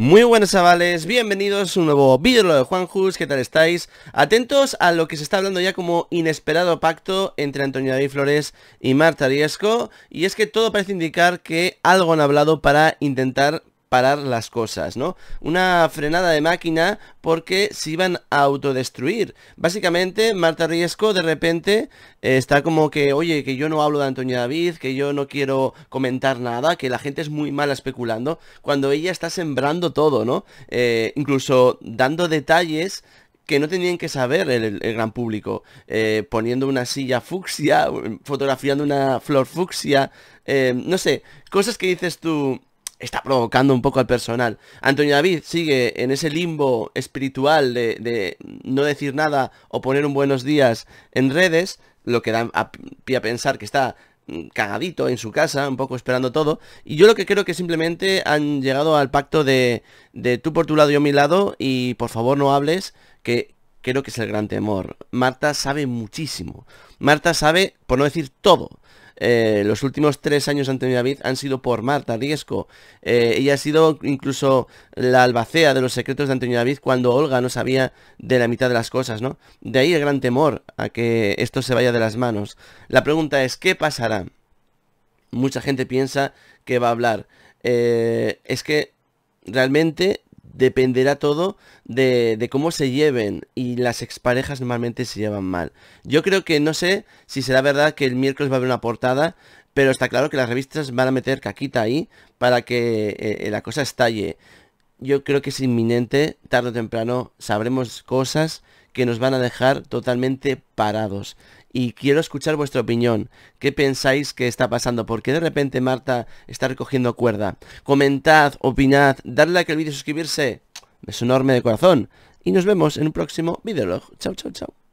Muy buenos chavales, bienvenidos a un nuevo vídeo de Juan Jus. ¿qué tal estáis? Atentos a lo que se está hablando ya como inesperado pacto entre Antonio David Flores y Marta Riesco Y es que todo parece indicar que algo han hablado para intentar parar las cosas, ¿no? Una frenada de máquina porque se iban a autodestruir. Básicamente, Marta Riesco de repente eh, está como que, oye, que yo no hablo de Antonio David, que yo no quiero comentar nada, que la gente es muy mala especulando, cuando ella está sembrando todo, ¿no? Eh, incluso dando detalles que no tenían que saber el, gran público, eh, poniendo una silla fucsia, fotografiando una flor fucsia, no sé, cosas que dices tú, está provocando un poco al personal. Antonio David sigue en ese limbo espiritual de, no decir nada o poner un buenos días en redes, lo que da a, a pensar que está mm, cagadito en su casa, un poco esperando todo. Y yo lo que creo que simplemente han llegado al pacto de, tú por tu lado, y yo mi lado, y por favor no hables, que, creo que es el gran temor. Marta sabe muchísimo. Marta sabe, por no decir todo. Eh, los últimos tres años Antonio David han sido por Marta Riesco. Y eh, ella ha sido incluso la albacea de los secretos de Antonio David cuando Olga no sabía de la mitad de las cosas, ¿no? De ahí el gran temor a que esto se vaya de las manos. La pregunta es, ¿qué pasará? Mucha gente piensa que va a hablar. Eh, es que realmente dependerá todo de, cómo se lleven y las exparejas normalmente se llevan mal. Yo creo que no sé si será verdad que el miércoles va a haber una portada, pero está claro que las revistas van a meter caquita ahí para que eh, eh, la cosa estalle. Yo creo que es inminente, tarde o temprano sabremos cosas que nos van a dejar totalmente parados y quiero escuchar vuestra opinión. ¿Qué pensáis que está pasando? ¿Por qué de repente Marta está recogiendo cuerda? Comentad, opinad, darle like al vídeo y suscribirse. Es enorme de corazón. Y nos vemos en un próximo videolog. Chao, chao, chao.